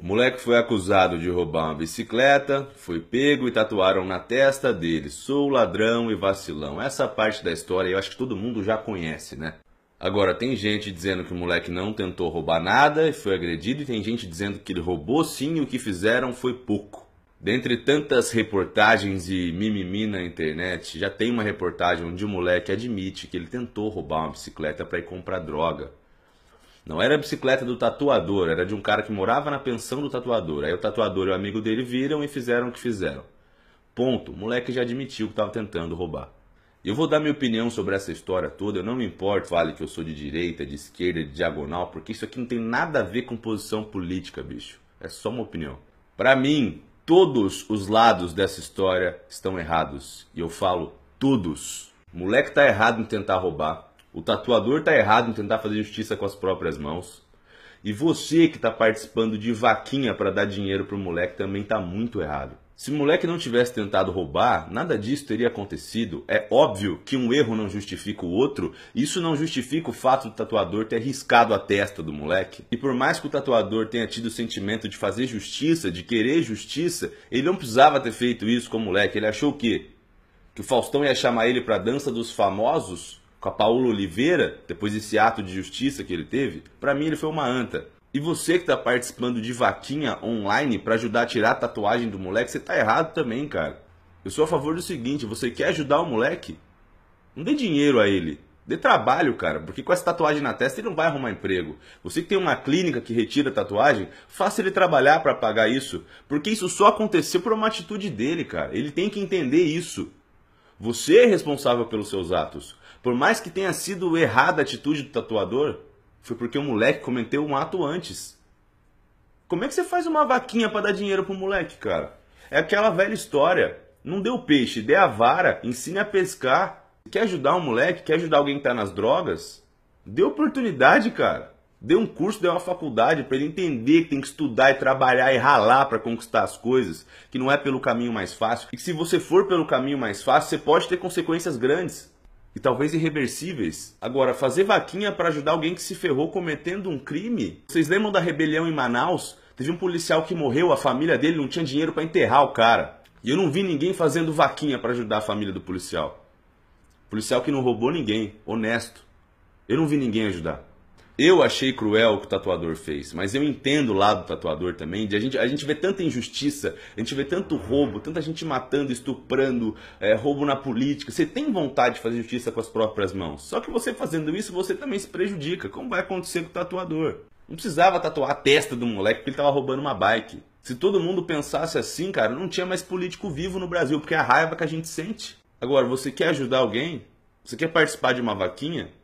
O moleque foi acusado de roubar uma bicicleta, foi pego e tatuaram na testa dele: sou ladrão e vacilão. Essa parte da história eu acho que todo mundo já conhece, né? Agora, tem gente dizendo que o moleque não tentou roubar nada e foi agredido, e tem gente dizendo que ele roubou sim e o que fizeram foi pouco. Dentre tantas reportagens e mimimi na internet, já tem uma reportagem onde o moleque admite que ele tentou roubar uma bicicleta para ir comprar droga. Não era a bicicleta do tatuador, era de um cara que morava na pensão do tatuador. Aí o tatuador e o amigo dele viram e fizeram o que fizeram. Ponto. O moleque já admitiu que estava tentando roubar. Eu vou dar minha opinião sobre essa história toda, eu não me importo, fale que eu sou de direita, de esquerda, de diagonal, porque isso aqui não tem nada a ver com posição política, bicho. É só uma opinião. Para mim, todos os lados dessa história estão errados. E eu falo todos. O moleque tá errado em tentar roubar. O tatuador está errado em tentar fazer justiça com as próprias mãos. E você que está participando de vaquinha para dar dinheiro para o moleque também está muito errado. Se o moleque não tivesse tentado roubar, nada disso teria acontecido. É óbvio que um erro não justifica o outro, isso não justifica o fato do tatuador ter riscado a testa do moleque. E por mais que o tatuador tenha tido o sentimento de fazer justiça, de querer justiça, ele não precisava ter feito isso com o moleque. Ele achou o quê? Que o Faustão ia chamar ele para a dança dos famosos? com a Paula Oliveira, depois desse ato de justiça que ele teve, para mim ele foi uma anta. E você que tá participando de vaquinha online para ajudar a tirar a tatuagem do moleque, você tá errado também, cara. Eu sou a favor do seguinte, você quer ajudar o moleque? Não dê dinheiro a ele. Dê trabalho, cara, porque com essa tatuagem na testa ele não vai arrumar emprego. Você que tem uma clínica que retira tatuagem, faça ele trabalhar para pagar isso, porque isso só aconteceu por uma atitude dele, cara. Ele tem que entender isso. Você é responsável pelos seus atos. Por mais que tenha sido errada a atitude do tatuador, foi porque o moleque cometeu um ato antes. Como é que você faz uma vaquinha para dar dinheiro pro moleque, cara? É aquela velha história. Não dê o peixe, dê a vara, ensine a pescar. Quer ajudar um moleque? Quer ajudar alguém que tá nas drogas? Dê oportunidade, cara. Dê um curso, dê uma faculdade para ele entender que tem que estudar e trabalhar e ralar para conquistar as coisas, que não é pelo caminho mais fácil. E que se você for pelo caminho mais fácil, você pode ter consequências grandes e talvez irreversíveis. Agora, fazer vaquinha para ajudar alguém que se ferrou cometendo um crime. Vocês lembram da rebelião em Manaus? Teve um policial que morreu, a família dele não tinha dinheiro para enterrar o cara. E eu não vi ninguém fazendo vaquinha para ajudar a família do policial. Policial que não roubou ninguém, honesto. Eu não vi ninguém ajudar. Eu achei cruel o que o tatuador fez, mas eu entendo o lado do tatuador também. De a, gente, a gente vê tanta injustiça, a gente vê tanto roubo, tanta gente matando, estuprando, é, roubo na política. Você tem vontade de fazer justiça com as próprias mãos. Só que você fazendo isso, você também se prejudica, como vai acontecer com o tatuador. Não precisava tatuar a testa do moleque porque ele estava roubando uma bike. Se todo mundo pensasse assim, cara, não tinha mais político vivo no Brasil, porque é a raiva que a gente sente. Agora, você quer ajudar alguém? Você quer participar de uma vaquinha?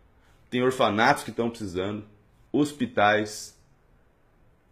tem orfanatos que estão precisando, hospitais,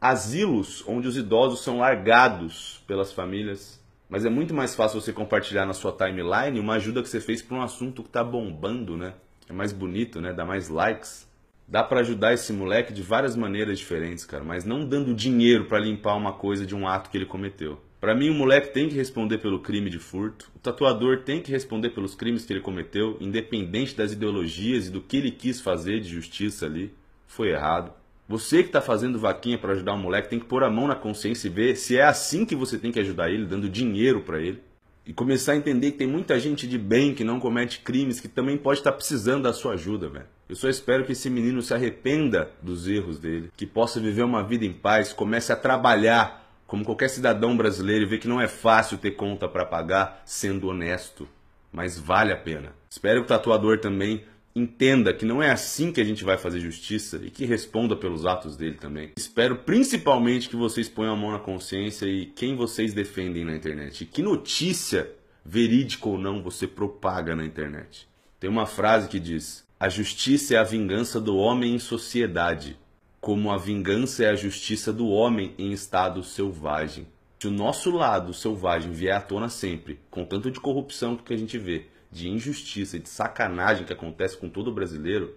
asilos onde os idosos são largados pelas famílias. Mas é muito mais fácil você compartilhar na sua timeline uma ajuda que você fez para um assunto que está bombando, né? É mais bonito, né? Dá mais likes. Dá para ajudar esse moleque de várias maneiras diferentes, cara, mas não dando dinheiro para limpar uma coisa de um ato que ele cometeu. Para mim, o moleque tem que responder pelo crime de furto, o tatuador tem que responder pelos crimes que ele cometeu, independente das ideologias e do que ele quis fazer de justiça ali. Foi errado. Você que está fazendo vaquinha para ajudar o moleque tem que pôr a mão na consciência e ver se é assim que você tem que ajudar ele, dando dinheiro para ele. E começar a entender que tem muita gente de bem que não comete crimes, que também pode estar tá precisando da sua ajuda, velho. Eu só espero que esse menino se arrependa dos erros dele, que possa viver uma vida em paz, comece a trabalhar como qualquer cidadão brasileiro, e vê que não é fácil ter conta para pagar sendo honesto, mas vale a pena. Espero que o tatuador também entenda que não é assim que a gente vai fazer justiça e que responda pelos atos dele também. Espero principalmente que vocês ponham a mão na consciência e quem vocês defendem na internet. E que notícia, verídica ou não, você propaga na internet. Tem uma frase que diz: A justiça é a vingança do homem em sociedade como a vingança é a justiça do homem em estado selvagem. Se o nosso lado selvagem vier à tona sempre, com tanto de corrupção que a gente vê, de injustiça, de sacanagem que acontece com todo brasileiro,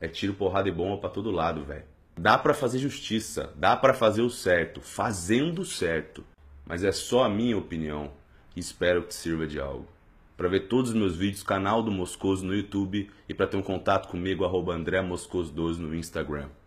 é tiro, porrada e bomba para todo lado, velho. Dá para fazer justiça, dá para fazer o certo, fazendo o certo. Mas é só a minha opinião e espero que sirva de algo. Para ver todos os meus vídeos, canal do Moscoso no YouTube e para ter um contato comigo, arroba André Moscoso 12 no Instagram.